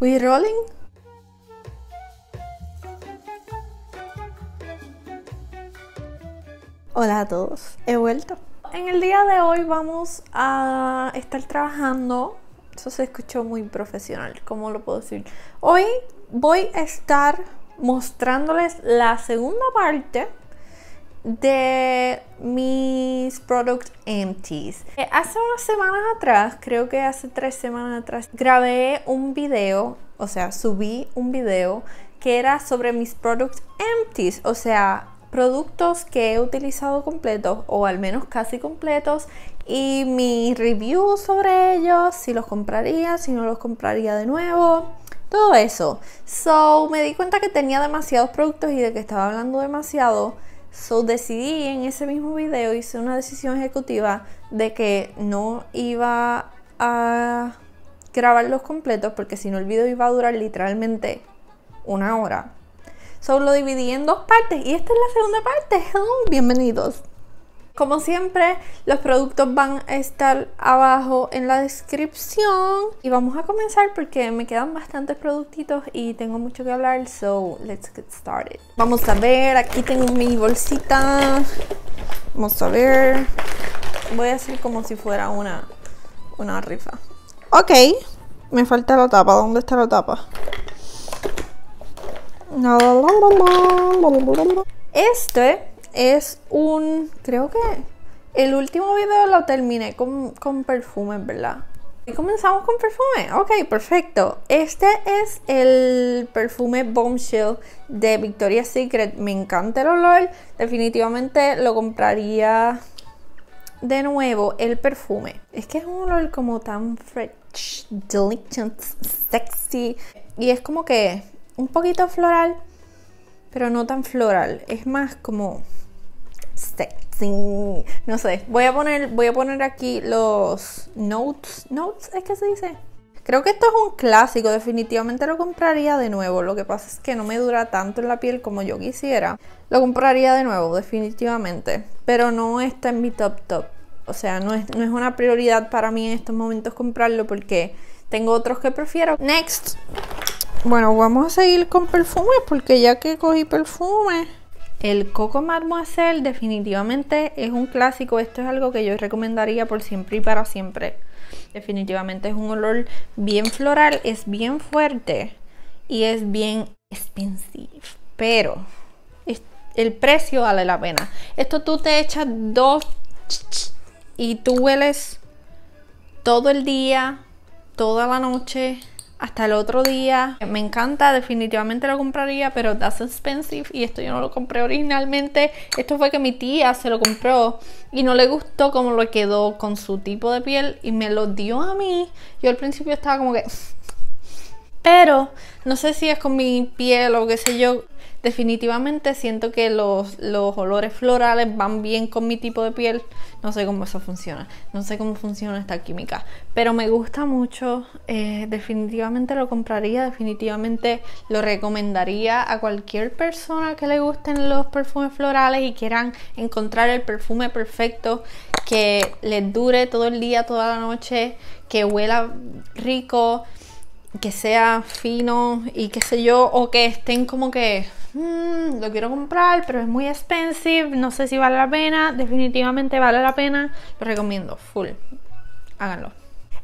We rolling? Hola a todos, he vuelto. En el día de hoy vamos a estar trabajando. Eso se escuchó muy profesional, ¿cómo lo puedo decir? Hoy voy a estar mostrándoles la segunda parte de mis product empties. Eh, hace unas semanas atrás, creo que hace tres semanas atrás, grabé un video, o sea, subí un video que era sobre mis product empties, o sea, productos que he utilizado completos o al menos casi completos y mi review sobre ellos, si los compraría, si no los compraría de nuevo, todo eso. So, me di cuenta que tenía demasiados productos y de que estaba hablando demasiado So decidí en ese mismo video, hice una decisión ejecutiva de que no iba a los completos porque si no el video iba a durar literalmente una hora. Solo lo dividí en dos partes y esta es la segunda parte. bienvenidos. Como siempre, los productos van a estar abajo en la descripción. Y vamos a comenzar porque me quedan bastantes productitos y tengo mucho que hablar. So, let's get started. Vamos a ver, aquí tengo mi bolsita. Vamos a ver. Voy a hacer como si fuera una, una rifa. Ok, me falta la tapa. ¿Dónde está la tapa? Este es un, creo que el último video lo terminé con, con perfume, ¿verdad? Y comenzamos con perfume. Ok, perfecto. Este es el perfume Bombshell de Victoria's Secret. Me encanta el olor. Definitivamente lo compraría de nuevo el perfume. Es que es un olor como tan fresh, delicious, sexy. Y es como que un poquito floral, pero no tan floral, es más como sexy, no sé. Voy a poner, voy a poner aquí los notes, notes es que se dice. Creo que esto es un clásico, definitivamente lo compraría de nuevo. Lo que pasa es que no me dura tanto en la piel como yo quisiera. Lo compraría de nuevo, definitivamente. Pero no está en mi top top. O sea, no es, no es una prioridad para mí en estos momentos comprarlo porque tengo otros que prefiero. Next. Bueno, vamos a seguir con perfumes porque ya que cogí perfume, el Coco Mademoiselle definitivamente es un clásico. Esto es algo que yo recomendaría por siempre y para siempre. Definitivamente es un olor bien floral, es bien fuerte y es bien expensive. Pero el precio vale la pena. Esto tú te echas dos y tú hueles todo el día, toda la noche hasta el otro día. Me encanta, definitivamente lo compraría, pero that's expensive y esto yo no lo compré originalmente. Esto fue que mi tía se lo compró y no le gustó cómo lo quedó con su tipo de piel y me lo dio a mí. Yo al principio estaba como que... Pero no sé si es con mi piel o qué sé yo definitivamente siento que los, olores florales van bien con mi tipo de piel. No sé cómo eso funciona, no sé cómo funciona esta química, pero me gusta mucho. Eh, definitivamente lo compraría, definitivamente lo recomendaría a cualquier persona que le gusten los perfumes florales y quieran encontrar el perfume perfecto que les dure todo el día, toda la noche, que huela rico que sea fino y qué sé yo, o que estén como que mm, lo quiero comprar, pero es muy expensive, no sé si vale la pena, definitivamente vale la pena, lo recomiendo, full, háganlo.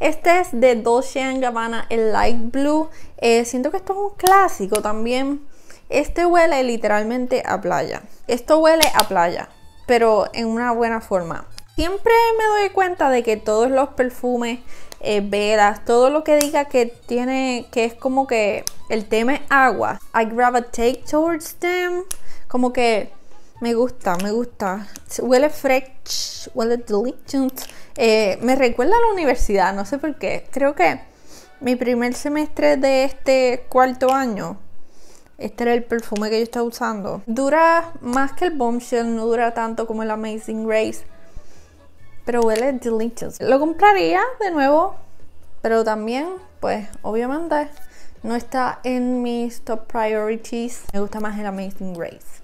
Este es de Dolce Gabbana, el Light Blue, eh, siento que esto es un clásico también, este huele literalmente a playa, esto huele a playa, pero en una buena forma. Siempre me doy cuenta de que todos los perfumes eh, veras, todo lo que diga que tiene, que es como que el tema es agua. I take towards them. Como que me gusta, me gusta. Huele fresh, huele delicious. Eh, me recuerda a la universidad, no sé por qué. Creo que mi primer semestre de este cuarto año, este era el perfume que yo estaba usando. Dura más que el Bombshell, no dura tanto como el Amazing Grace pero huele delicious. Lo compraría de nuevo, pero también, pues, obviamente, no está en mis top priorities. Me gusta más el Amazing Grace.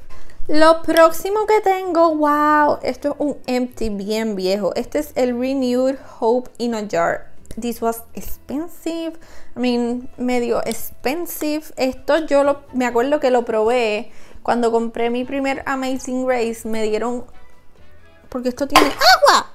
Lo próximo que tengo, wow, esto es un empty bien viejo. Este es el Renewed Hope in a Jar. This was expensive, I mean, medio expensive. Esto yo me acuerdo que lo probé cuando compré mi primer Amazing Grace. Me dieron, porque esto tiene agua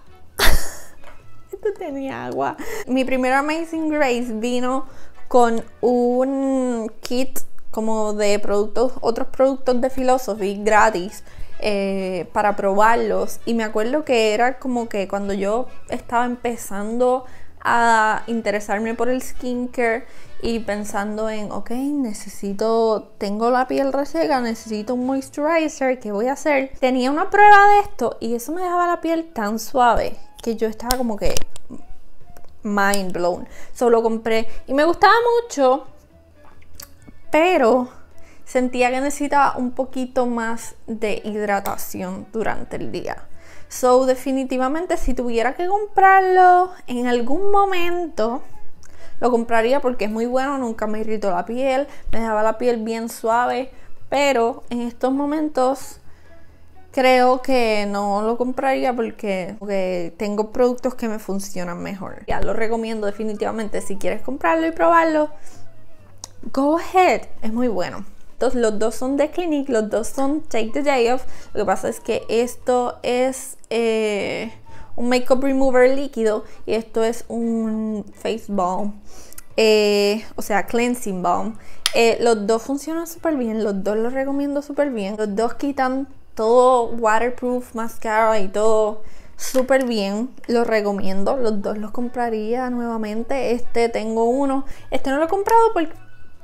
tenía agua. Mi primer Amazing Grace vino con un kit como de productos, otros productos de Philosophy gratis. Eh, para probarlos y me acuerdo que era como que cuando yo estaba empezando a interesarme por el skincare y pensando en, ok, necesito, tengo la piel reseca, necesito un moisturizer, ¿qué voy a hacer? Tenía una prueba de esto y eso me dejaba la piel tan suave que yo estaba como que mind blown. Solo compré y me gustaba mucho, pero sentía que necesitaba un poquito más de hidratación durante el día. So, definitivamente, si tuviera que comprarlo en algún momento, lo compraría porque es muy bueno, nunca me irritó la piel, me dejaba la piel bien suave, pero en estos momentos creo que no lo compraría porque, tengo productos que me funcionan mejor. Ya lo recomiendo definitivamente. Si quieres comprarlo y probarlo, go ahead. Es muy bueno. Entonces los dos son de Clinique, los dos son Take the Day Off. Lo que pasa es que esto es eh, un makeup remover líquido y esto es un face balm. Eh, o sea, cleansing balm. Eh, los dos funcionan súper bien, los dos los recomiendo súper bien. Los dos quitan todo waterproof, mascara y todo súper bien, los recomiendo, los dos los compraría nuevamente, este tengo uno, este no lo he comprado porque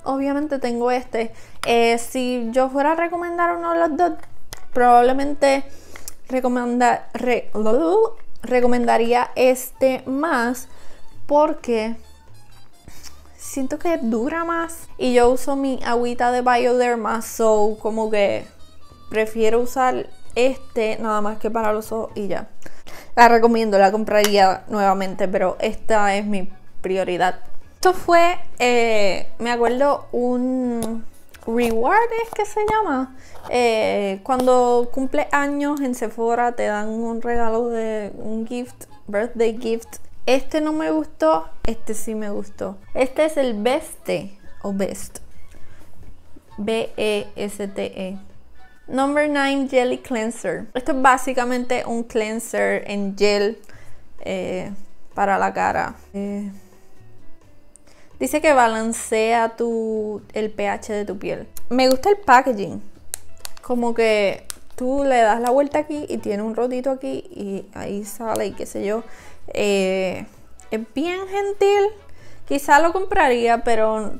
obviamente tengo este, eh, si yo fuera a recomendar uno de los dos, probablemente recomendaría este más porque siento que dura más y yo uso mi agüita de más. so como que prefiero usar este nada más que para los ojos y ya. La recomiendo, la compraría nuevamente, pero esta es mi prioridad. Esto fue, eh, me acuerdo, un reward es que se llama. Eh, cuando cumple años en Sephora te dan un regalo de un gift, birthday gift. Este no me gustó, este sí me gustó. Este es el Beste o Best. B-E-S-T-E. e s t e Number 9 Jelly Cleanser. Esto es básicamente un cleanser en gel eh, para la cara. Eh, dice que balancea tu, el pH de tu piel. Me gusta el packaging. Como que tú le das la vuelta aquí y tiene un rodito aquí y ahí sale y qué sé yo. Eh, es bien gentil. Quizá lo compraría, pero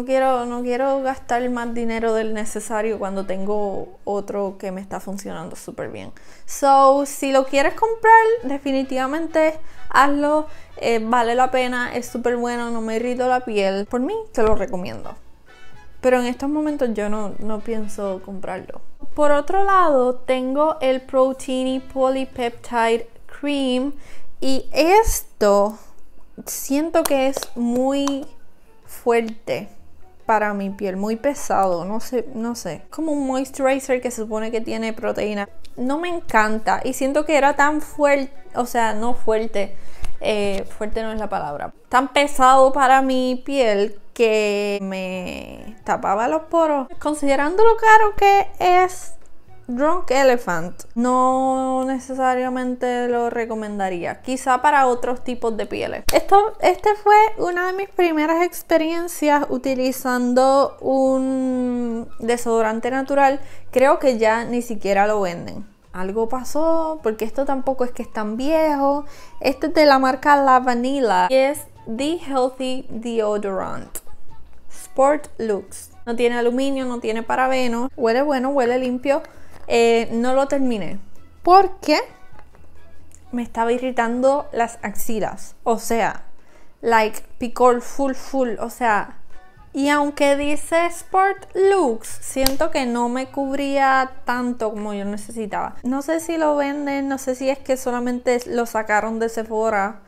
no quiero, no quiero gastar más dinero del necesario cuando tengo otro que me está funcionando súper bien. So, si lo quieres comprar, definitivamente hazlo. Eh, vale la pena, es súper bueno, no me irrito la piel. Por mí, te lo recomiendo. Pero en estos momentos yo no, no pienso comprarlo. Por otro lado, tengo el Proteini Polypeptide Cream. Y esto siento que es muy fuerte para mi piel, muy pesado, no sé, no sé. Como un moisturizer que se supone que tiene proteína. No me encanta y siento que era tan fuerte, o sea, no fuerte, eh, fuerte no es la palabra, tan pesado para mi piel que me tapaba los poros. Considerando lo caro que es Drunk Elephant no necesariamente lo recomendaría, quizá para otros tipos de pieles. Esto, este fue una de mis primeras experiencias utilizando un desodorante natural. Creo que ya ni siquiera lo venden. Algo pasó, porque esto tampoco es que es tan viejo. Este es de la marca La Vanilla es The Healthy Deodorant Sport Looks. No tiene aluminio, no tiene parabenos Huele bueno, huele limpio. Eh, no lo terminé porque me estaba irritando las axilas. O sea, like picor full full. O sea, y aunque dice Sport Looks, siento que no me cubría tanto como yo necesitaba. No sé si lo venden, no sé si es que solamente lo sacaron de Sephora.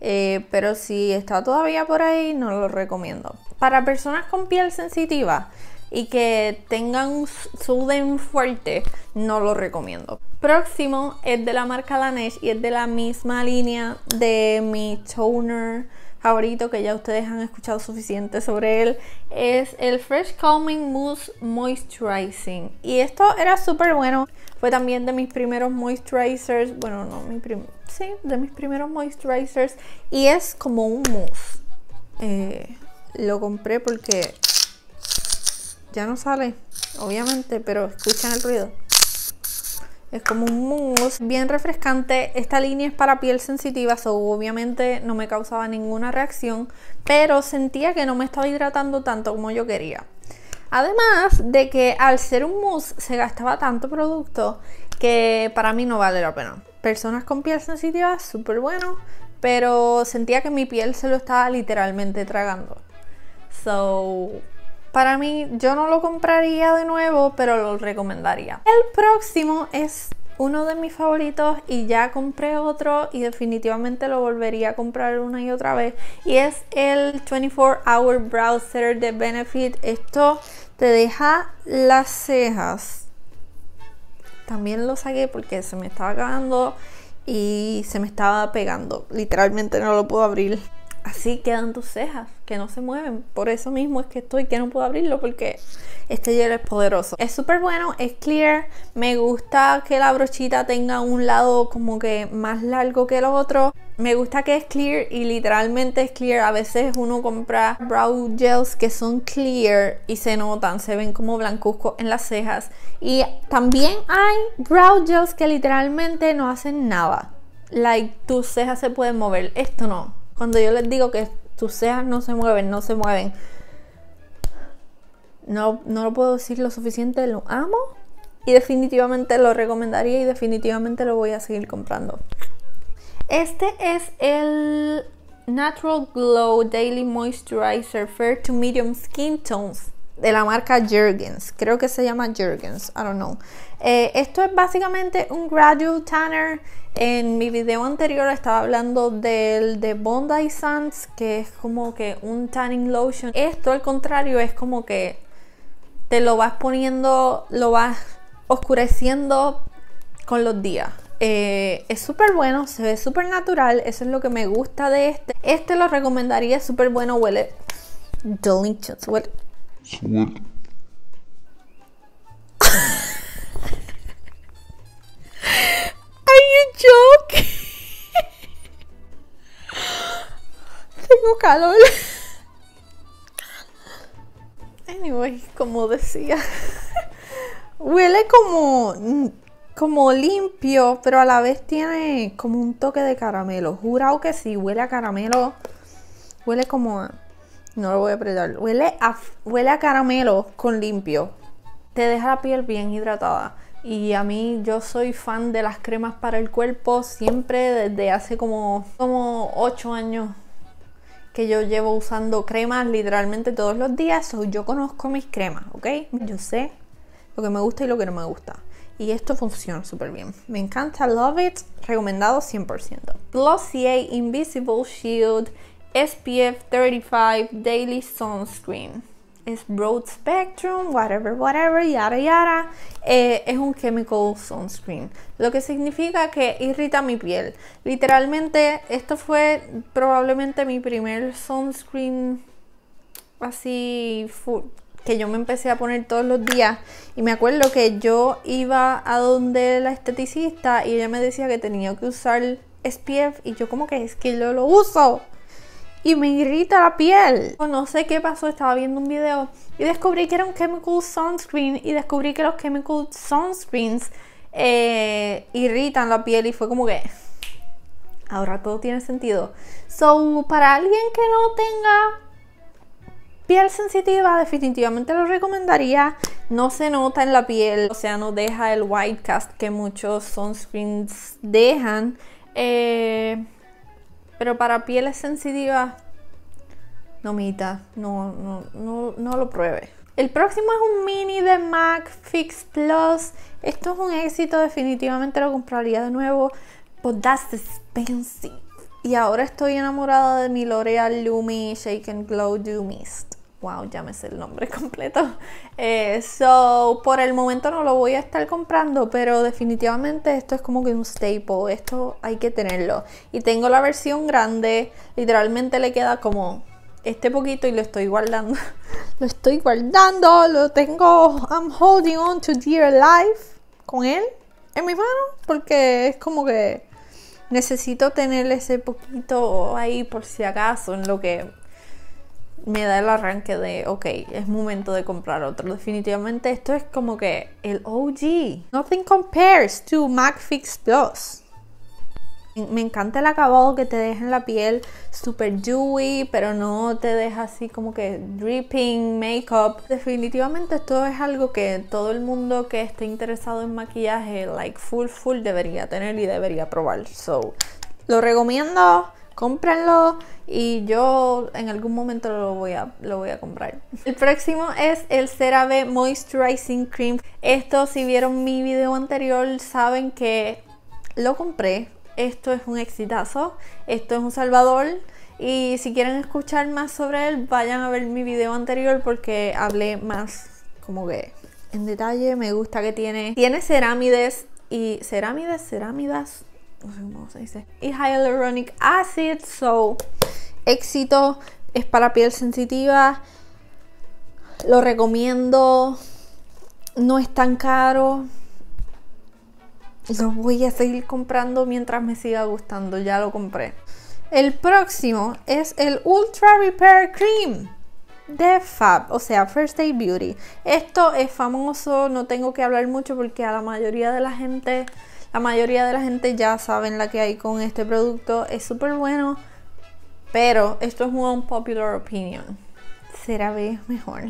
Eh, pero si está todavía por ahí, no lo recomiendo. Para personas con piel sensitiva, y que tengan suden fuerte, no lo recomiendo. Próximo es de la marca Laneige y es de la misma línea de mi toner favorito que ya ustedes han escuchado suficiente sobre él es el Fresh Calming Mousse Moisturizing y esto era súper bueno fue también de mis primeros moisturizers bueno no mi prim sí de mis primeros moisturizers y es como un mousse eh, lo compré porque ya no sale, obviamente, pero escuchan el ruido. Es como un mousse, bien refrescante. Esta línea es para piel sensitiva, so obviamente no me causaba ninguna reacción, pero sentía que no me estaba hidratando tanto como yo quería. Además de que al ser un mousse se gastaba tanto producto que para mí no vale la pena. Personas con piel sensitiva, súper bueno, pero sentía que mi piel se lo estaba literalmente tragando. So, para mí, yo no lo compraría de nuevo, pero lo recomendaría. El próximo es uno de mis favoritos y ya compré otro y definitivamente lo volvería a comprar una y otra vez y es el 24 hour browser de Benefit esto te deja las cejas también lo saqué porque se me estaba cagando y se me estaba pegando literalmente no lo puedo abrir así quedan tus cejas, que no se mueven. Por eso mismo es que estoy, que no puedo abrirlo porque este gel es poderoso. Es súper bueno, es clear. Me gusta que la brochita tenga un lado como que más largo que el otro. Me gusta que es clear y literalmente es clear. A veces uno compra brow gels que son clear y se notan, se ven como blancuzco en las cejas. Y también hay brow gels que literalmente no hacen nada. Like tus cejas se pueden mover. Esto no cuando yo les digo que tus cejas no se mueven, no se mueven. No, no lo puedo decir lo suficiente, lo amo. Y definitivamente lo recomendaría y definitivamente lo voy a seguir comprando. Este es el Natural Glow Daily Moisturizer Fair to Medium Skin Tones de la marca Jergens. Creo que se llama Jergens, I don't know. Eh, esto es básicamente un gradual tanner. En mi video anterior estaba hablando del de Bondi Sands, que es como que un tanning lotion. Esto al contrario es como que te lo vas poniendo, lo vas oscureciendo con los días. Eh, es súper bueno, se ve súper natural, eso es lo que me gusta de este. Este lo recomendaría, es súper bueno, huele delicious, huele hay Are you Tengo calor. Anyway, como decía, huele como como limpio, pero a la vez tiene como un toque de caramelo. Jurado que sí, huele a caramelo. Huele como a no lo voy a apretar. Huele a, huele a caramelo con limpio. Te deja la piel bien hidratada. Y a mí yo soy fan de las cremas para el cuerpo siempre desde hace como, como 8 años que yo llevo usando cremas literalmente todos los días. yo conozco mis cremas, ¿ok? Yo sé lo que me gusta y lo que no me gusta. Y esto funciona súper bien. Me encanta, love it, recomendado 100%. Glossier Invisible Shield SPF 35 Daily Sunscreen. Es broad spectrum, whatever, whatever, yara yara. Eh, es un chemical sunscreen, lo que significa que irrita mi piel. Literalmente, esto fue probablemente mi primer sunscreen así que yo me empecé a poner todos los días. Y me acuerdo que yo iba a donde la esteticista y ella me decía que tenía que usar SPF y yo como que es que yo lo uso y me irrita la piel. No sé qué pasó, estaba viendo un video y descubrí que era un chemical sunscreen y descubrí que los chemical sunscreens eh, irritan la piel y fue como que ahora todo tiene sentido. So, para alguien que no tenga piel sensitiva, definitivamente lo recomendaría. No se nota en la piel, o sea, no deja el white cast que muchos sunscreens dejan. Eh, pero para pieles sensitivas, no, no, no, no lo pruebe. El próximo es un mini de MAC Fix Plus. Esto es un éxito, definitivamente lo compraría de nuevo. But that's expensive. Y ahora estoy enamorada de mi L'Oreal Lumi Shake and Glow Dew Mist wow, ya el nombre completo. Eh, so, por el momento no lo voy a estar comprando, pero definitivamente esto es como que un staple, esto hay que tenerlo. Y tengo la versión grande, literalmente le queda como este poquito y lo estoy guardando. lo estoy guardando, lo tengo, I'm holding on to dear life con él en mi mano. porque es como que necesito tener ese poquito ahí por si acaso en lo que me da el arranque de, ok, es momento de comprar otro. Definitivamente esto es como que el OG. Nothing compares to Mac Fix Plus. Me encanta el acabado que te deja en la piel super dewy, pero no te deja así como que dripping makeup. Definitivamente esto es algo que todo el mundo que esté interesado en maquillaje, like full full, debería tener y debería probar. So, lo recomiendo cómprenlo y yo en algún momento lo voy a, lo voy a comprar. El próximo es el CeraVe Moisturizing Cream. Esto si vieron mi video anterior saben que lo compré. Esto es un exitazo, esto es un salvador y si quieren escuchar más sobre él vayan a ver mi video anterior porque hablé más como que en detalle. Me gusta que tiene, tiene cerámides y cerámides, cerámidas, no sé cómo se dice, y hyaluronic acid, so éxito, es para piel sensitiva, lo recomiendo, no es tan caro, lo voy a seguir comprando mientras me siga gustando, ya lo compré. El próximo es el Ultra Repair Cream de Fab, o sea, First Day Beauty. Esto es famoso, no tengo que hablar mucho porque a la mayoría de la gente la mayoría de la gente ya saben la que hay con este producto. Es súper bueno, pero esto es una popular opinion. Será vez mejor.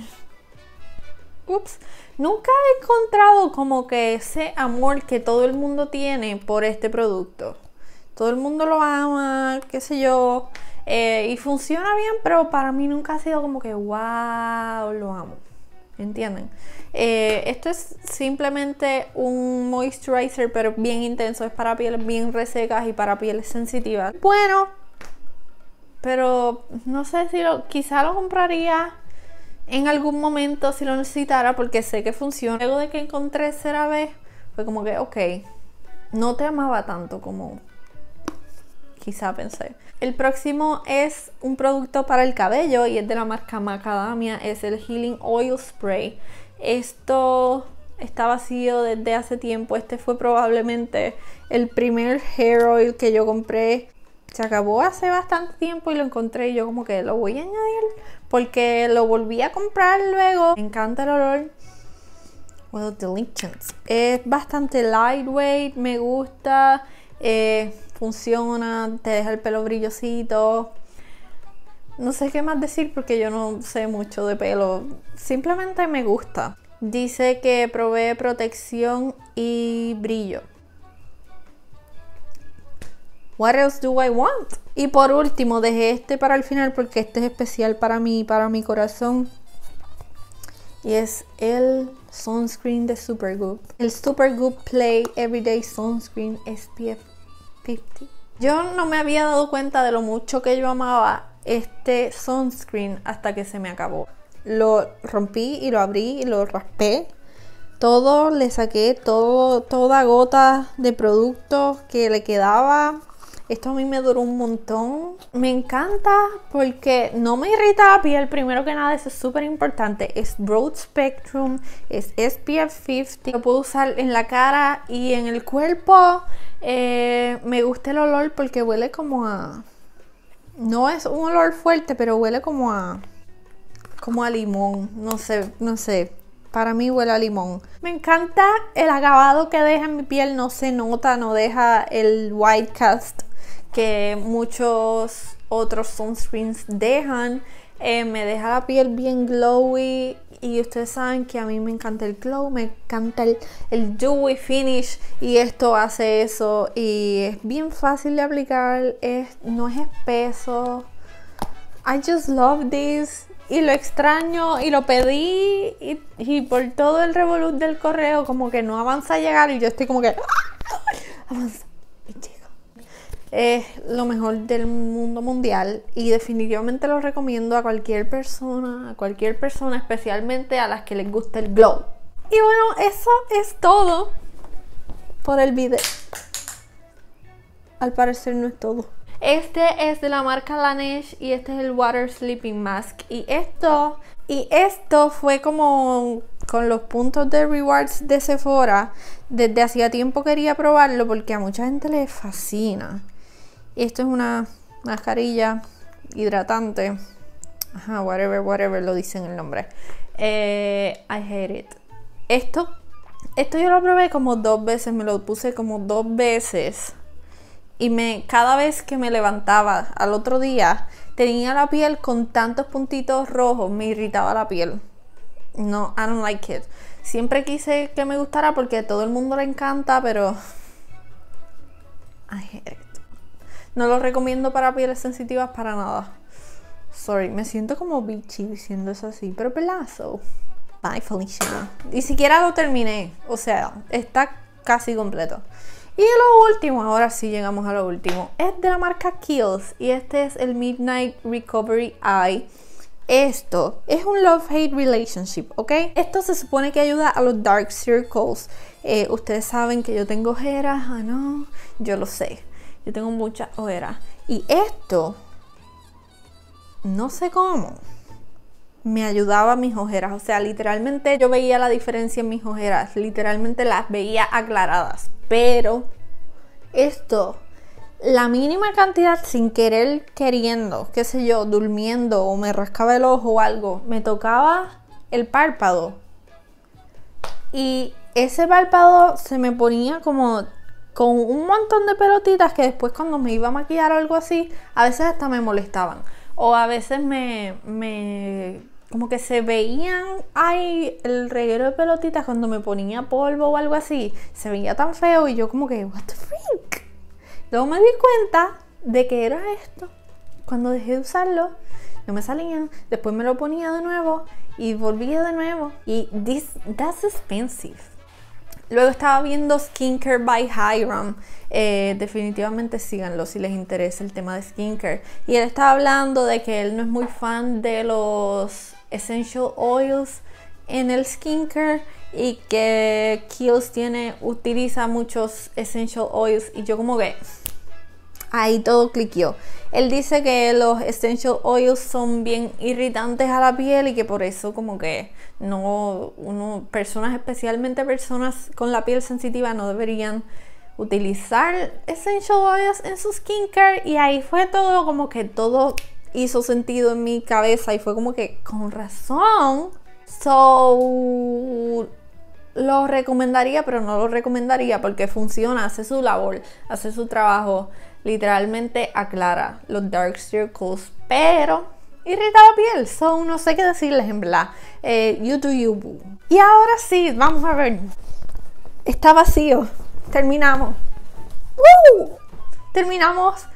Ups, nunca he encontrado como que ese amor que todo el mundo tiene por este producto. Todo el mundo lo ama, qué sé yo. Eh, y funciona bien, pero para mí nunca ha sido como que, wow, lo amo. ¿entienden? Eh, esto es simplemente un moisturizer, pero bien intenso, es para pieles bien resecas y para pieles sensitivas. Bueno, pero no sé si lo, quizá lo compraría en algún momento si lo necesitara porque sé que funciona. Luego de que encontré CeraVe fue como que, ok, no te amaba tanto como quizá pensé. El próximo es un producto para el cabello y es de la marca Macadamia, es el Healing Oil Spray. Esto está vacío desde hace tiempo, este fue probablemente el primer hair oil que yo compré. Se acabó hace bastante tiempo y lo encontré y yo como que lo voy a añadir porque lo volví a comprar luego. Me encanta el olor. Well, Es bastante lightweight, me gusta. Eh, funciona, te deja el pelo brillosito. No sé qué más decir porque yo no sé mucho de pelo. Simplemente me gusta. Dice que provee protección y brillo. What else do I want? Y por último, dejé este para el final porque este es especial para mí, para mi corazón. Y es el sunscreen de Supergoop. El Supergoop Play Everyday Sunscreen SPF yo no me había dado cuenta de lo mucho que yo amaba este sunscreen hasta que se me acabó. Lo rompí y lo abrí y lo raspé. Todo, le saqué todo, toda gota de producto que le quedaba. Esto a mí me duró un montón. Me encanta porque no me irrita la piel. Primero que nada, eso es súper importante. Es broad spectrum, es SPF 50. Lo puedo usar en la cara y en el cuerpo. Eh, me gusta el olor porque huele como a... No es un olor fuerte, pero huele como a... Como a limón. No sé, no sé. Para mí huele a limón. Me encanta el acabado que deja en mi piel. No se nota, no deja el white cast que muchos otros sunscreens dejan. Eh, me deja la piel bien glowy y ustedes saben que a mí me encanta el glow, me encanta el, el dewy finish y esto hace eso y es bien fácil de aplicar, es, no es espeso. I just love this y lo extraño y lo pedí y, por todo el revolut del correo como que no avanza a llegar y yo estoy como que ¡ah! avanza, es lo mejor del mundo mundial y definitivamente lo recomiendo a cualquier persona, a cualquier persona, especialmente a las que les gusta el glow. Y bueno, eso es todo por el video. Al parecer no es todo. Este es de la marca Laneige y este es el Water Sleeping Mask. Y esto, y esto fue como con los puntos de rewards de Sephora. Desde hacía tiempo quería probarlo porque a mucha gente le fascina. Esto es una mascarilla hidratante. Ajá, whatever, whatever, lo dicen el nombre. Eh, I hate it. Esto, esto yo lo probé como dos veces, me lo puse como dos veces. Y me, cada vez que me levantaba al otro día, tenía la piel con tantos puntitos rojos, me irritaba la piel. No, I don't like it. Siempre quise que me gustara porque a todo el mundo le encanta, pero... I hate it. No lo recomiendo para pieles sensitivas para nada. Sorry, me siento como bitchy diciendo eso así, pero pelazo. Bye, Felicia. Ni siquiera lo terminé. O sea, está casi completo. Y lo último, ahora sí llegamos a lo último. Es de la marca Kills y este es el Midnight Recovery Eye. Esto es un love-hate relationship, ¿ok? Esto se supone que ayuda a los dark circles. Eh, ustedes saben que yo tengo ojeras, ah, no, yo lo sé. Yo tengo muchas ojeras. Y esto, no sé cómo, me ayudaba a mis ojeras. O sea, literalmente yo veía la diferencia en mis ojeras. Literalmente las veía aclaradas. Pero esto, la mínima cantidad sin querer, queriendo, qué sé yo, durmiendo o me rascaba el ojo o algo, me tocaba el párpado. Y ese párpado se me ponía como con un montón de pelotitas que después cuando me iba a maquillar o algo así, a veces hasta me molestaban. O a veces me, como que se veían, ahí el reguero de pelotitas cuando me ponía polvo o algo así, se veía tan feo y yo como que, what the freak. Luego me di cuenta de que era esto. Cuando dejé de usarlo, no me salían, después me lo ponía de nuevo y volvía de nuevo. Y this, that's expensive. Luego estaba viendo Skincare by Hiram. Eh, definitivamente síganlo si les interesa el tema de skincare. Y él estaba hablando de que él no es muy fan de los essential oils en el skincare y que Kiehl's tiene utiliza muchos essential oils y yo como que ahí todo cliqueó. Él dice que los essential oils son bien irritantes a la piel y que por eso como que no, uno, personas, especialmente personas con la piel sensitiva, no deberían utilizar essential oils en su skincare y ahí fue todo como que todo hizo sentido en mi cabeza y fue como que con razón. So lo recomendaría, pero no lo recomendaría porque funciona, hace su labor, hace su trabajo literalmente aclara los dark circles, pero irrita la piel. So, no sé qué decirles en bla Eh, you do you Y ahora sí, vamos a ver. Está vacío. Terminamos. Terminamos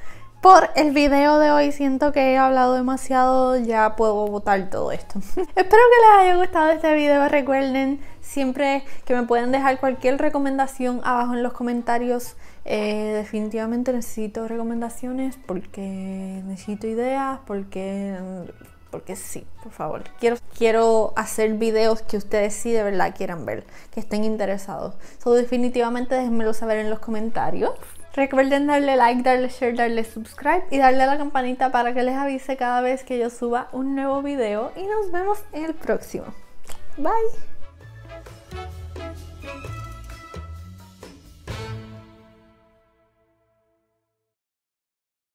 por el video de hoy. Siento que he hablado demasiado, ya puedo botar todo esto. Espero que les haya gustado este video. Recuerden siempre que me pueden dejar cualquier recomendación abajo en los comentarios. Eh, definitivamente necesito recomendaciones porque necesito ideas, porque, porque sí, por favor. Quiero, quiero hacer videos que ustedes sí de verdad quieran ver, que estén interesados. So, definitivamente déjenmelo saber en los comentarios. Recuerden darle like, darle share, darle subscribe y darle a la campanita para que les avise cada vez que yo suba un nuevo video. Y nos vemos en el próximo. Bye.